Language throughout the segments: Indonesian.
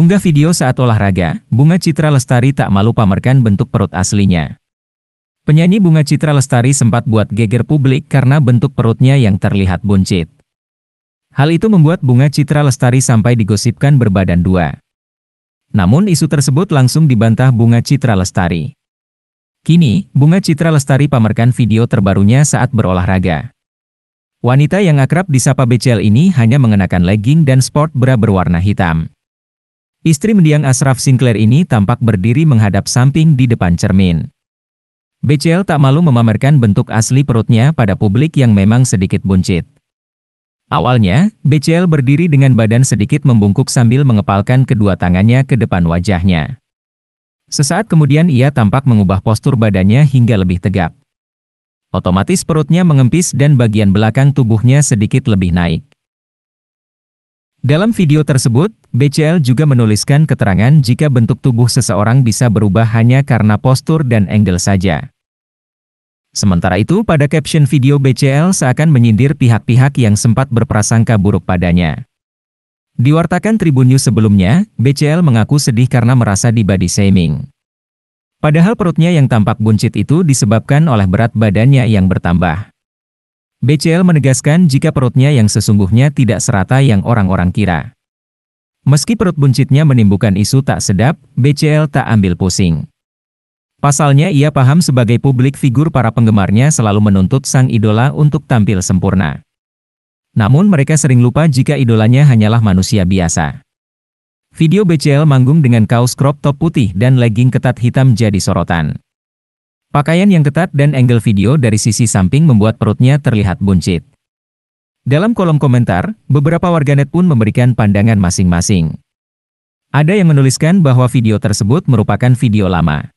Unggah video saat olahraga, Bunga Citra Lestari tak malu pamerkan bentuk perut aslinya. Penyanyi Bunga Citra Lestari sempat buat geger publik karena bentuk perutnya yang terlihat buncit. Hal itu membuat Bunga Citra Lestari sampai digosipkan berbadan dua. Namun isu tersebut langsung dibantah Bunga Citra Lestari. Kini, Bunga Citra Lestari pamerkan video terbarunya saat berolahraga. Wanita yang akrab disapa BCL ini hanya mengenakan legging dan sport bra berwarna hitam. Istri mendiang Asraf Sinclair ini tampak berdiri menghadap samping di depan cermin. BCL tak malu memamerkan bentuk asli perutnya pada publik yang memang sedikit buncit. Awalnya, BCL berdiri dengan badan sedikit membungkuk sambil mengepalkan kedua tangannya ke depan wajahnya. Sesaat kemudian ia tampak mengubah postur badannya hingga lebih tegap. Otomatis perutnya mengempis dan bagian belakang tubuhnya sedikit lebih naik. Dalam video tersebut, BCL juga menuliskan keterangan jika bentuk tubuh seseorang bisa berubah hanya karena postur dan angle saja. Sementara itu pada caption video BCL seakan menyindir pihak-pihak yang sempat berprasangka buruk padanya. Diwartakan Tribun News sebelumnya, BCL mengaku sedih karena merasa di body shaming. Padahal perutnya yang tampak buncit itu disebabkan oleh berat badannya yang bertambah. BCL menegaskan jika perutnya yang sesungguhnya tidak serata yang orang-orang kira. Meski perut buncitnya menimbulkan isu tak sedap, BCL tak ambil pusing. Pasalnya ia paham sebagai publik figur para penggemarnya selalu menuntut sang idola untuk tampil sempurna. Namun mereka sering lupa jika idolanya hanyalah manusia biasa. Video BCL manggung dengan kaos crop top putih dan legging ketat hitam jadi sorotan. Pakaian yang ketat dan angle video dari sisi samping membuat perutnya terlihat buncit. Dalam kolom komentar, beberapa warganet pun memberikan pandangan masing-masing. Ada yang menuliskan bahwa video tersebut merupakan video lama.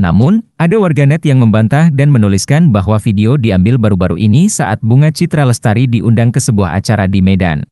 Namun, ada warganet yang membantah dan menuliskan bahwa video diambil baru-baru ini saat Bunga Citra Lestari diundang ke sebuah acara di Medan.